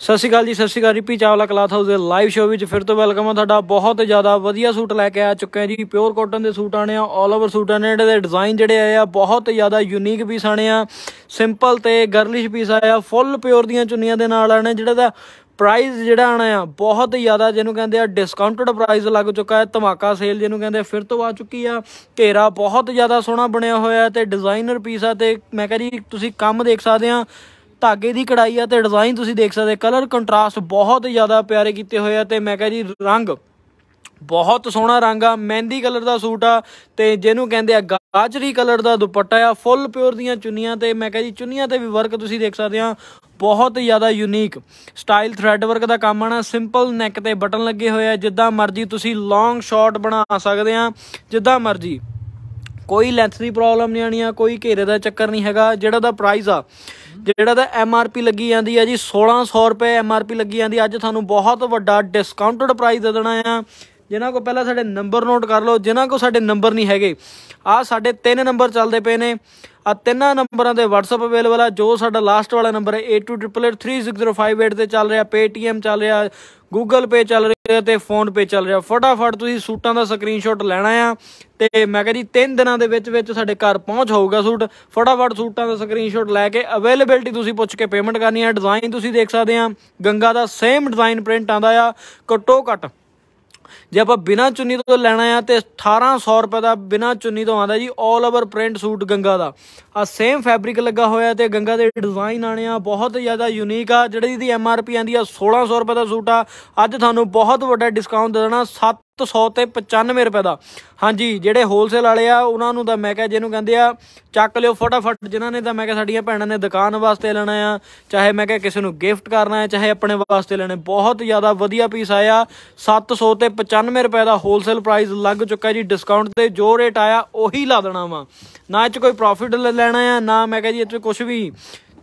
ਸਤਿ ਸ਼੍ਰੀ ਅਕਾਲ ਜੀ ਸਤਿ ਸ਼੍ਰੀ ਅਕਾਲ ਰਿਪੀ ਚਾਵਲਾ ਕਲਾਥ ਹਾਊਸ ਦੇ ਲਾਈਵ ਸ਼ੋਅ ਵਿੱਚ ਫਿਰ ਤੋਂ ਵੈਲਕਮ ਆ ਤੁਹਾਡਾ ਬਹੁਤ ਜ਼ਿਆਦਾ ਵਧੀਆ ਸੂਟ ਲੈ ਕੇ ਆ ਚੁੱਕੇ ਆ ਜੀ ਪਿਓਰ ਕਾਟਨ ਦੇ ਸੂਟ ਆਣੇ ਆ 올 ਓਵਰ ਸੂਟ ਆਣੇ ਇਹਦੇ ਦੇ ਡਿਜ਼ਾਈਨ ਜਿਹੜੇ ਆਏ ਆ ਬਹੁਤ ਜ਼ਿਆਦਾ ਯੂਨੀਕ ਪੀਸ ਆਣੇ ਆ ਸਿੰਪਲ ਤੇ ਗਰਲਿਸ਼ ਪੀਸ ਆਇਆ ਫੁੱਲ ਪਿਓਰ ਦੀਆਂ ਚੁੰਨੀਆਂ ਦੇ ਨਾਲ ਆਣੇ ਜਿਹੜਾ ਦਾ ਪ੍ਰਾਈਸ ਜਿਹੜਾ ਆਣਾ ਆ ਬਹੁਤ ਜ਼ਿਆਦਾ ਜਿਹਨੂੰ ਕਹਿੰਦੇ ਆ ਡਿਸਕਾਊਂਟਡ ਪ੍ਰਾਈਸ ਲੱਗ ਚੁੱਕਾ ਹੈ ਧਮਾਕਾ ਸੇਲ ਜਿਹਨੂੰ ਕਹਿੰਦੇ ਫਿਰ ਤੋਂ ਆ ਚੁੱਕੀ ਆ ਘੇਰਾ ਬਹੁਤ ਜ਼ਿਆਦਾ ਸੋਹਣਾ ਬਣਿਆ ਹੋਇਆ ਤੇ ਡਿਜ਼ਾਈਨਰ ਪੀਸ ਆ ਤੇ ਮੈਂ ਕਹਿੰਦੀ ਤੁਸੀਂ ਕੰਮ ਦੇਖ ਸਕਦੇ ਆ ਧਾਗੇ ਦੀ ਕਢਾਈ ਆ ਤੇ ਡਿਜ਼ਾਈਨ ਤੁਸੀਂ ਦੇਖ ਸਕਦੇ ਕਲਰ ਕੰਟਰਾਸਟ ਬਹੁਤ ਜ਼ਿਆਦਾ ਪਿਆਰੇ ਕੀਤੇ ਹੋਏ ਆ ਤੇ ਮੈਂ ਕਹਾਂ ਜੀ ਰੰਗ ਬਹੁਤ ਸੋਹਣਾ ਰੰਗ ਆ ਮਹਿੰਦੀ ਕਲਰ ਦਾ ਸੂਟ ਆ ਤੇ ਜਿਹਨੂੰ ਕਹਿੰਦੇ ਆ ਗਾਜਰੀ ਕਲਰ ਦਾ ਦੁਪੱਟਾ ਆ ਫੁੱਲ ਪਿਓਰ ਦੀਆਂ ਚੁੰਨੀਆਂ ਤੇ ਮੈਂ ਕਹਾਂ ਜੀ ਚੁੰਨੀਆਂ ਤੇ ਵੀ ਵਰਕ ਤੁਸੀਂ ਦੇਖ ਸਕਦੇ ਆ ਬਹੁਤ ਜ਼ਿਆਦਾ ਯੂਨੀਕ ਸਟਾਈਲ ਥ੍ਰੈਡ ਵਰਕ ਦਾ ਕੰਮ ਆਣਾ ਸਿੰਪਲ ਨੈਕ ਤੇ ਬਟਨ ਲੱਗੇ ਹੋਏ ਆ ਜਿੱਦਾਂ ਮਰਜ਼ੀ ਤੁਸੀਂ ਲੌਂਗ ਸ਼ਾਰਟ ਬਣਾ ਸਕਦੇ ਆ ਜਿੱਦਾਂ ਮਰਜ਼ੀ ਕੋਈ ਲੈਂਥ ਦੀ ਪ੍ਰੋਬਲਮ ਨਹੀਂ ਆਣੀ ਆ ਕੋਈ ਘੇਰੇ ਦਾ ਚੱਕਰ ਨਹੀਂ ਹੈਗਾ ਜਿਹੜਾ ਦਾ ਪ੍ਰਾਈਸ ਆ ਜਿਹੜਾ ਦਾ ਐਮ ਆਰ ਪੀ ਲੱਗੀ ਜਾਂਦੀ ਆ ਜੀ 1600 ਰੁਪਏ ਐਮ ਆਰ ਪੀ ਲੱਗੀ ਜਾਂਦੀ ਅੱਜ ਤੁਹਾਨੂੰ ਬਹੁਤ ਵੱਡਾ ਡਿਸਕਾਊਂਟਡ ਪ੍ਰਾਈਸ ਦੇ ਦੇਣਾ ਆ ਜਿਨ੍ਹਾਂ ਕੋ ਪਹਿਲਾਂ ਸਾਡੇ ਨੰਬਰ ਨੋਟ ਕਰ ਲਓ ਜਿਨ੍ਹਾਂ ਕੋ ਸਾਡੇ ਨੰਬਰ ਨਹੀਂ ਹੈਗੇ ਆ ਸਾਡੇ ਤਿੰਨ ਨੰਬਰ ਚੱਲਦੇ ਪਏ ਨੇ ਆ ਤਿੰਨਾਂ ਨੰਬਰਾਂ ਤੇ WhatsApp ਅਵੇਲੇਬਲ ਆ ਜੋ ਸਾਡਾ ਲਾਸਟ ਵਾਲਾ ਨੰਬਰ ਹੈ 8288360588 ਤੇ ਚੱਲ ਰਿਹਾ Paytm ਚੱਲ ਰਿਹਾ Google Pay ਚੱਲ ਰਿਹਾ ਤੇ ਫੋਨ ਪੇ ਚੱਲ ਰਿਹਾ ਫਟਾਫਟ ਤੁਸੀਂ ਸੂਟਾਂ ਦਾ ਸਕਰੀਨਸ਼ਾਟ ਲੈਣਾ ਆ ਤੇ ਮੈਂ ਕਹਿੰਦੀ ਤਿੰਨ ਦਿਨਾਂ ਦੇ ਵਿੱਚ ਵਿੱਚ ਸਾਡੇ ਘਰ ਪਹੁੰਚ ਹੋਊਗਾ ਸੂਟ ਫਟਾਫਟ ਸੂਟਾਂ ਦਾ ਸਕਰੀਨਸ਼ਾਟ ਲੈ ਕੇ ਅਵੇਲੇਬਿਲਟੀ ਤੁਸੀਂ ਪੁੱਛ ਕੇ ਪੇਮੈਂਟ ਕਰਨੀ ਆ ਡਿਜ਼ਾਈਨ ਤੁਸੀਂ ਦੇਖ ਸਕਦੇ ਆ ਗੰਗਾ ਦਾ ਸੇਮ ਡਿਜ਼ਾਈਨ ਪ੍ਰਿੰਟ ਆਂਦਾ ਆ ਕਟੋ ਕਟ ਜੇ ਆਪਾਂ ਬਿਨਾ ਚੁੰਨੀ ਤੋਂ ਲੈਣਾ ਆ ਤੇ 1800 ਰੁਪਏ ਦਾ ਬਿਨਾ ਚੁੰਨੀ ਤੋਂ ਆਂਦਾ ਜੀ 올 ਓਵਰ ਪ੍ਰਿੰਟ ਸੂਟ ਗੰਗਾ ਦਾ ਆ ਸੇਮ ਫੈਬਰਿਕ ਲੱਗਾ ਹੋਇਆ ਤੇ ਗੰਗਾ ਦੇ ਡਿਜ਼ਾਈਨ ਆਣੇ ਆ ਬਹੁਤ ਜ਼ਿਆਦਾ ਯੂਨੀਕ ਆ ਜਿਹੜੀ ਦੀ ਐਮ ਆਰ ਪੀ ਆਂਦੀ ਆ 1600 ਰੁਪਏ ਦਾ ਸੂਟ ਆ ਅੱਜ ਤੁਹਾਨੂੰ ਬਹੁਤ ਵੱਡਾ ਡਿਸਕਾਊਂਟ ਦੇ ਦੇਣਾ 100 ਤੇ 95 ਰੁਪਏ ਦਾ ਹਾਂਜੀ ਜਿਹੜੇ ਹੋਲਸੇਲ ਵਾਲੇ ਆ ਉਹਨਾਂ ਨੂੰ ਤਾਂ ਮੈਂ ਕਹਿੰਦਾ ਜਿਹਨੂੰ ਕਹਿੰਦੇ ਆ ਚੱਕ ਲਿਓ ਫਟਾਫਟ ਜਿਨ੍ਹਾਂ ਨੇ ਤਾਂ ਮੈਂ ਕਹਿੰਦਾ ਸਾਡੀਆਂ ਭੈਣਾਂ ਨੇ ਦੁਕਾਨ ਵਾਸਤੇ ਲੈਣਾ ਆ ਚਾਹੇ ਮੈਂ ਕਹਿੰਦਾ ਕਿਸੇ ਨੂੰ ਗਿਫਟ ਕਰਨਾ ਹੈ ਚਾਹੇ ਆਪਣੇ ਵਾਸਤੇ ਲੈਣੇ ਬਹੁਤ ਜ਼ਿਆਦਾ ਵਧੀਆ ਪੀਸ ਆਇਆ 700 ਤੇ 95 ਰੁਪਏ ਦਾ ਹੋਲਸੇਲ ਪ੍ਰਾਈਸ ਲੱਗ ਚੁੱਕਾ ਜੀ ਡਿਸਕਾਊਂਟ ਤੇ ਜੋ ਰੇਟ ਆਇਆ ਉਹੀ ਲਾ ਦੇਣਾ ਵਾ ਨਾ ਇਹ 'ਚ ਕੋਈ ਪ੍ਰੋਫਿਟ ਲੈਣਾ ਆ ਨਾ ਮੈਂ ਕਹਿੰਦਾ ਜੀ ਇਹ 'ਚ ਕੁਝ ਵੀ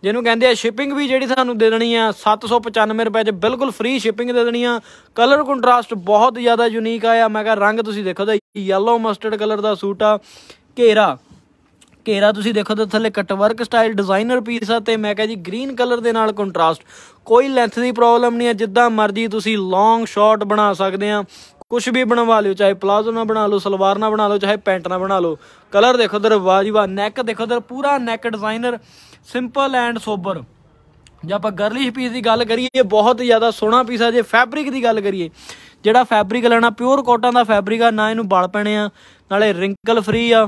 ਜਿਹਨੂੰ ਕਹਿੰਦੇ ਆ ਸ਼ਿਪਿੰਗ ਵੀ ਜਿਹੜੀ ਤੁਹਾਨੂੰ ਦੇ ਦੇਣੀ ਆ 795 ਰੁਪਏ 'ਚ ਬਿਲਕੁਲ ਫ੍ਰੀ ਸ਼ਿਪਿੰਗ ਦੇ ਦੇਣੀ ਆ ਕਲਰ ਕੰਟਰਾਸਟ ਬਹੁਤ ਜ਼ਿਆਦਾ ਯੂਨੀਕ ਆਇਆ ਮੈਂ ਕਹਾਂ ਰੰਗ ਤੁਸੀਂ ਦੇਖੋ ਤਾਂ ਯੈਲੋ ਮਸਟਰਡ ਕਲਰ ਦਾ ਸੂਟ ਆ ਘੇਰਾ ਘੇਰਾ ਤੁਸੀਂ ਦੇਖੋ ਤਾਂ ਥੱਲੇ cut work style designer piece ਆ ਤੇ ਮੈਂ ਕਹਾਂ ਜੀ ਗ੍ਰੀਨ ਕਲਰ ਦੇ ਨਾਲ ਕੰਟਰਾਸਟ ਕੋਈ ਲੈਂਥ ਦੀ ਪ੍ਰੋਬਲਮ ਨਹੀਂ ਆ ਜਿੱਦਾਂ ਮਰਜ਼ੀ ਤੁਸੀਂ ਲੌਂਗ ਸ਼ਾਰਟ ਬਣਾ ਸਕਦੇ ਆ ਕੁਝ ਵੀ ਬਣਵਾ ਲਿਓ ਚਾਹੇ ਪਲਾਜ਼ੋ ਨਾ ਬਣਾ ਲਓ ਸਲਵਾਰ ਨਾ ਬਣਾ ਲਓ ਚਾਹੇ ਪੈਂਟ ਨਾ ਬਣਾ ਲਓ ਕਲਰ ਦੇਖੋ ਦਰ ਵਾਜੀਵਾ ਨੈਕ ਦੇਖੋ ਦਰ ਪੂਰਾ neck designer simple and sober ਜੇ ਆਪਾਂ ਗਰਲੀ ਪੀਸ ਦੀ ਗੱਲ ਕਰੀਏ ਬਹੁਤ ਜ਼ਿਆਦਾ ਸੋਹਣਾ ਪੀਸ ਆ ਜੇ ਫੈਬਰਿਕ ਦੀ ਗੱਲ ਕਰੀਏ ਜਿਹੜਾ ਫੈਬਰਿਕ ਲੈਣਾ ਪਿਓਰ ਕਾਟਨ ਦਾ ਫੈਬਰਿਕ ਆ ਨਾ ਇਹਨੂੰ ਬਲ ਪੈਣੇ ਆ ਨਾਲੇ ਰਿੰਕਲ ਫ੍ਰੀ ਆ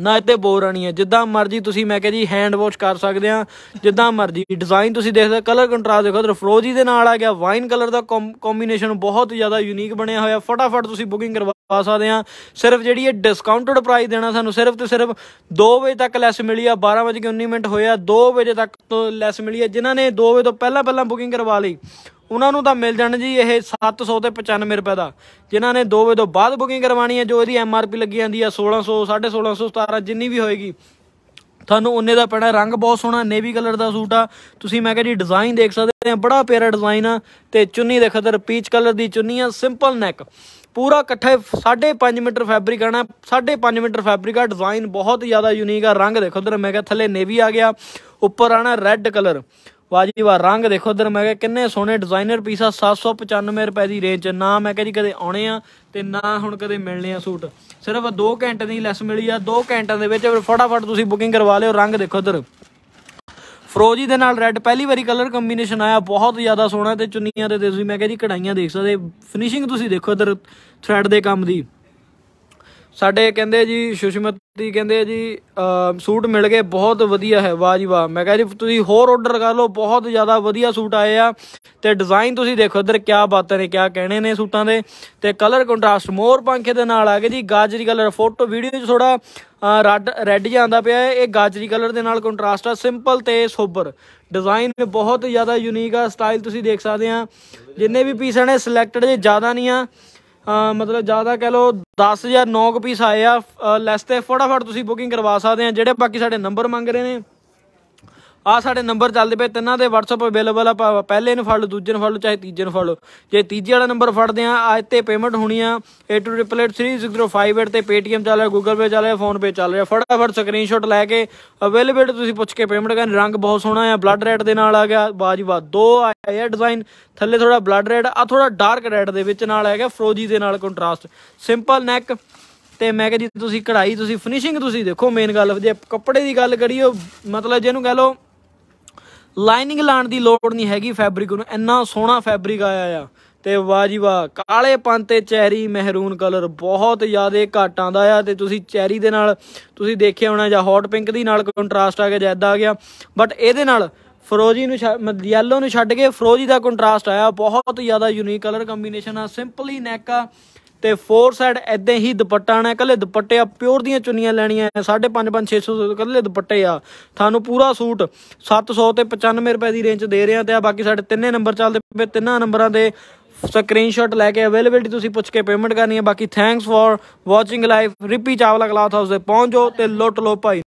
ਨਾ ਇੱਥੇ ਬੋਰ ਆਣੀ ਹੈ ਜਿੱਦਾਂ ਮਰਜ਼ੀ ਤੁਸੀਂ ਮੈਂ ਕਹਿੰਦੀ ਜੀ ਹੈਂਡ ਵਾਸ਼ ਕਰ ਸਕਦੇ ਆ ਜਿੱਦਾਂ ਮਰਜ਼ੀ ਡਿਜ਼ਾਈਨ ਤੁਸੀਂ ਦੇਖਦੇ ਕਲਰ ਕੰਟਰਾਸਟ ਦੇਖੋ ਰਫਰੋਜੀ ਦੇ ਨਾਲ ਆ ਗਿਆ ਵਾਈਨ ਕਲਰ ਦਾ ਕੰਬੀਨੇਸ਼ਨ ਬਹੁਤ ਜ਼ਿਆਦਾ ਯੂਨੀਕ ਬਣਿਆ ਹੋਇਆ ਫਟਾਫਟ ਤੁਸੀਂ ਬੁਕਿੰਗ ਕਰਵਾ ਸਕਦੇ ਆ ਸਿਰਫ ਜਿਹੜੀ ਇਹ ਡਿਸਕਾਊਂਟਡ ਪ੍ਰਾਈਸ ਦੇਣਾ ਸਾਨੂੰ ਸਿਰਫ ਤੇ ਸਿਰਫ 2 ਵਜੇ ਤੱਕ ਲੈਸ ਮਿਲੀ ਆ 12 ਵਜੇ 19 ਮਿੰਟ ਹੋਇਆ 2 ਵਜੇ ਤੱਕ ਤੋਂ ਲੈਸ ਮਿਲੀ ਆ ਜਿਨ੍ਹਾਂ ਨੇ 2 ਵਜੇ ਤੋਂ ਪਹਿਲਾਂ ਪਹਿਲਾਂ ਬੁਕਿੰਗ ਕਰਵਾ ਲਈ ਉਹਨਾਂ ਨੂੰ ਤਾਂ ਮਿਲ ਜਾਣ ਜੀ ਇਹ 700 ਤੇ 95 ਰੁਪਏ ਦਾ ਜਿਨ੍ਹਾਂ ਨੇ 2 ਵੇ ਤੋਂ ਬਾਅਦ ਬੁਕਿੰਗ ਕਰਵਾਣੀ ਹੈ ਜੋ ਇਹਦੀ ਐਮ ਆਰ ਪੀ ਲੱਗੀ ਜਾਂਦੀ ਹੈ 1600 1650 17 ਜਿੰਨੀ ਵੀ ਹੋਏਗੀ ਤੁਹਾਨੂੰ ਉਹਨੇ ਦਾ ਪੈਣਾ ਰੰਗ ਬਹੁਤ ਸੋਹਣਾ ਨੇਵੀ ਕਲਰ ਦਾ ਸੂਟ ਆ ਤੁਸੀਂ ਮੈਂ ਕਿਹਾ ਜੀ ਡਿਜ਼ਾਈਨ ਦੇਖ ਸਕਦੇ ਆ ਬੜਾ ਪਿਆਰਾ ਡਿਜ਼ਾਈਨ ਆ ਤੇ ਚੁੰਨੀ ਦੇ ਖਦਰ ਪੀਚ ਕਲਰ ਦੀ ਚੁੰਨੀ ਆ ਸਿੰਪਲ ਨੈਕ ਪੂਰਾ ਇਕੱਠਾ 5.5 ਮੀਟਰ ਫੈਬਰਿਕ ਆਣਾ 5.5 ਮੀਟਰ ਫੈਬਰਿਕ ਆ ਡਿਜ਼ਾਈਨ ਬਹੁਤ ਜ਼ਿਆਦਾ ਯੂਨੀਕ ਆ ਰੰਗ ਦੇਖੋ ਉਧਰ ਮੈਂ ਕਿਹਾ ਥੱਲੇ ਨੇਵੀ ਆ ਗਿਆ ਉੱਪਰ ਆਣਾ ਰੈੱਡ ਕਲਰ ਵਾਜੀ ਵਾ ਰੰਗ ਦੇਖੋ ਇਧਰ ਮੈਂ ਕਿਹਾ ਕਿੰਨੇ ਸੋਹਣੇ ਡਿਜ਼ਾਈਨਰ ਪੀਸ ਆ 795 ਰੁਪਏ ਦੀ ਰੇਂਜ ਚ ਨਾ ਮੈਂ ਕਿਹਾ ਜੀ ਕਦੇ ਆਉਣੇ ਆ ਤੇ ਨਾ ਹੁਣ ਕਦੇ ਮਿਲਣੇ ਆ ਸੂਟ ਸਿਰਫ 2 ਘੰਟੇ ਦੀ ਲੈਸ ਮਿਲੀ ਆ 2 ਘੰਟਿਆਂ ਦੇ ਵਿੱਚ ਫਟਾਫਟ ਤੁਸੀਂ ਬੁਕਿੰਗ ਕਰਵਾ ਲਿਓ ਰੰਗ ਦੇਖੋ ਇਧਰ ਫਰੋਜੀ ਦੇ ਨਾਲ ਰੈੱਡ ਪਹਿਲੀ ਵਾਰੀ ਕਲਰ ਕੰਬੀਨੇਸ਼ਨ ਆਇਆ ਬਹੁਤ ਜ਼ਿਆਦਾ ਸੋਹਣਾ ਤੇ ਚੁੰਨੀਆਂ ਤੇ ਤੁਸੀਂ ਮੈਂ ਕਿਹਾ ਜੀ ਕਢਾਈਆਂ ਦੇਖ ਸਕਦੇ ਫਿਨਿਸ਼ਿੰਗ ਤੁਸੀਂ ਦੇਖੋ ਇਧਰ ਥ੍ਰੈਡ ਦੇ ਕੰਮ ਦੀ ਸਾਡੇ ਕਹਿੰਦੇ ਜੀ ਸੁਸ਼ਮਤੀ ਕਹਿੰਦੇ ਜੀ ਸੂਟ ਮਿਲ ਗਏ ਬਹੁਤ ਵਧੀਆ ਹੈ ਵਾਹ ਜੀ ਵਾਹ ਮੈਂ ਕਹਾਂ ਜੀ ਤੁਸੀਂ ਹੋਰ ਆਰਡਰ ਕਰ ਲਓ ਬਹੁਤ ਜ਼ਿਆਦਾ ਵਧੀਆ ਸੂਟ ਆਏ ਆ ਤੇ ਡਿਜ਼ਾਈਨ ਤੁਸੀਂ ਦੇਖੋ ਇੱਧਰ ਕੀ ਬਾਤਾਂ ਨੇ ਕੀ ਕਹਿਣੇ ਨੇ ਸੂਟਾਂ ਦੇ ਤੇ ਕਲਰ ਕੰਟਰਾਸਟ ਮੋਰ ਪੰਖੇ ਦੇ ਨਾਲ ਆ ਗਏ ਜੀ ਗਾਜਰੀ ਕਲਰ ਫੋਟੋ ਵੀਡੀਓ 'ਚ ਥੋੜਾ ਰੈੱਡ ਰੈੱਡ ਜਾਂਦਾ ਪਿਆ ਇਹ ਗਾਜਰੀ ਕਲਰ ਦੇ ਨਾਲ ਕੰਟਰਾਸਟ ਆ ਸਿੰਪਲ ਤੇ ਸੋਬਰ ਡਿਜ਼ਾਈਨ ਬਹੁਤ ਜ਼ਿਆਦਾ ਯੂਨੀਕ ਆ ਸਟਾਈਲ ਤੁਸੀਂ ਦੇਖ ਸਕਦੇ ਆ ਜਿੰਨੇ ਵੀ ਪੀਸ ਨੇ ਸਿਲੈਕਟਡ ਜੇ ਜ਼ਿਆਦਾ ਨਹੀਂ ਆ ਮਤਲਬ ਜ਼ਿਆਦਾ ਕਹਿ ਲੋ 10 ਜਾਂ 9 ਪੀਸ ਆਏ ਆ ਲੈਸ ਤੇ ਫਟਾਫਟ ਤੁਸੀਂ ਬੁਕਿੰਗ ਕਰਵਾ ਸਕਦੇ ਆ ਜਿਹੜੇ ਬਾਕੀ ਸਾਡੇ ਨੰਬਰ ਮੰਗ ਰਹੇ ਨੇ ਆ ਸਾਡੇ ਨੰਬਰ ਚੱਲਦੇ ਪਏ ਤਿੰਨਾਂ ਦੇ WhatsApp ਅਵੇਲੇਬਲ ਆ ਪਹਿਲੇ ਨੂੰ ਫੜ ਲਓ ਦੂਜੇ ਨੂੰ ਫੜ ਲਓ ਚਾਹੇ ਤੀਜੇ ਨੂੰ ਫੜ ਲਓ ਜੇ ਤੀਜੇ ਵਾਲਾ ਨੰਬਰ ਫੜਦੇ ਆ ਅੱਜ ਤੇ ਪੇਮੈਂਟ ਹੋਣੀ ਆ 82883605 ਤੇ Paytm ਚੱਲ ਰਿਹਾ Google Pay ਚੱਲ ਰਿਹਾ ਫੋਨ Pay ਚੱਲ ਰਿਹਾ ਫਟਾਫਟ ਸਕਰੀਨਸ਼ਾਟ ਲੈ ਕੇ ਅਵੇਲੇਬਲ ਤੁਸੀਂ ਪੁੱਛ ਕੇ ਪੇਮੈਂਟ ਕਰਨ ਰੰਗ ਬਹੁਤ ਸੋਹਣਾ ਆ ਬਲੱਡ ਰੈਡ ਦੇ ਨਾਲ ਆ ਗਿਆ ਬਾਜੀ ਵਾ ਦੋ ਆਇਆ ਡਿਜ਼ਾਈਨ ਥੱਲੇ ਥੋੜਾ ਬਲੱਡ ਰੈਡ ਆ ਥੋੜਾ ਡਾਰਕ ਰੈਡ ਦੇ ਵਿੱਚ ਨਾਲ ਆ ਗਿਆ ਫਰੋਜੀ ਦੇ ਨਾਲ ਕੰਟਰਾਸਟ ਸਿੰਪਲ ਨੈਕ ਤੇ ਮੈਂ ਕਹਿੰਦੀ ਜੀ ਤੁਸੀਂ ਕਢਾਈ ਤੁਸੀਂ ਫਿਨਿਸ਼ਿੰਗ ਤੁਸੀਂ ਦੇਖੋ ਮੇਨ ਗੱਲ ਜੇ ਕੱਪੜੇ ਦੀ ਗੱਲ ਕਰੀਓ ਮਤਲਬ ਜਿਹਨੂੰ ਕਹ ਲੋ ਲਾਈਨਿੰਗ ਲਾਣ ਦੀ ਲੋੜ ਨਹੀਂ ਹੈਗੀ ਫੈਬਰਿਕ ਨੂੰ ਇੰਨਾ ਸੋਹਣਾ ਫੈਬਰਿਕ ਆਇਆ ਆ ਤੇ ਵਾਹ ਜੀ ਵਾਹ ਕਾਲੇ ਪੰਤੇ ਚੈਰੀ ਮਹਿਰੂਨ ਕਲਰ ਬਹੁਤ ਜ਼ਿਆਦਾ ਘਾਟਾਂ ਦਾ ਆ ਤੇ ਤੁਸੀਂ ਚੈਰੀ ਦੇ ਨਾਲ ਤੁਸੀਂ ਦੇਖਿਆ ਹੋਣਾ ਜਾਂ ਹੌਟ ਪਿੰਕ ਦੀ ਨਾਲ ਕੰਟਰਾਸਟ ਆ ਗਿਆ ਜੈਦਾ ਆ ਗਿਆ ਬਟ ਇਹਦੇ ਨਾਲ ਫਰੋਜੀ ਨੂੰ ਯੈਲੋ ਨੂੰ ਛੱਡ ਕੇ ਫਰੋਜੀ ਦਾ ਕੰਟਰਾਸਟ ਆਇਆ ਬਹੁਤ ਜ਼ਿਆਦਾ ਯੂਨੀਕ ਕਲਰ ਕੰਬੀਨੇਸ਼ਨ ਆ ਸਿੰਪਲੀ ਨੈਕ ਆ ਤੇ ਫੋਰ ਸਾਈਡ ਐਦਾਂ ਹੀ ਦੁਪੱਟਾ ਆਣਾ ਕੱਲੇ ਦੁਪੱਟੇ ਆ ਪਿਓਰ ਦੀਆਂ ਚੁੰਨੀਆਂ ਲੈਣੀਆਂ 5.5 5 600 ਕੱਲੇ ਦੁਪੱਟੇ ਆ ਤੁਹਾਨੂੰ ਪੂਰਾ ਸੂਟ 700 ਤੇ 95 ਰੁਪਏ ਦੀ ਰੇਂਜ ਦੇ ਰਿਆਂ ਤੇ ਆ ਬਾਕੀ ਸਾਡੇ ਤਿੰਨੇ ਨੰਬਰ ਚੱਲਦੇ ਪਏ ਤਿੰਨਾਂ ਨੰਬਰਾਂ ਦੇ ਸਕਰੀਨਸ਼ਾਟ ਲੈ ਕੇ ਅਵੇਲੇਬਿਲਟੀ ਤੁਸੀਂ ਪੁੱਛ ਕੇ ਪੇਮੈਂਟ ਕਰਨੀ ਹੈ ਬਾਕੀ thanks for watching live Rippy Chawla cloth house ਤੇ ਪਹੁੰਚੋ ਤੇ ਲੁੱਟ ਲੋ ਭਾਈ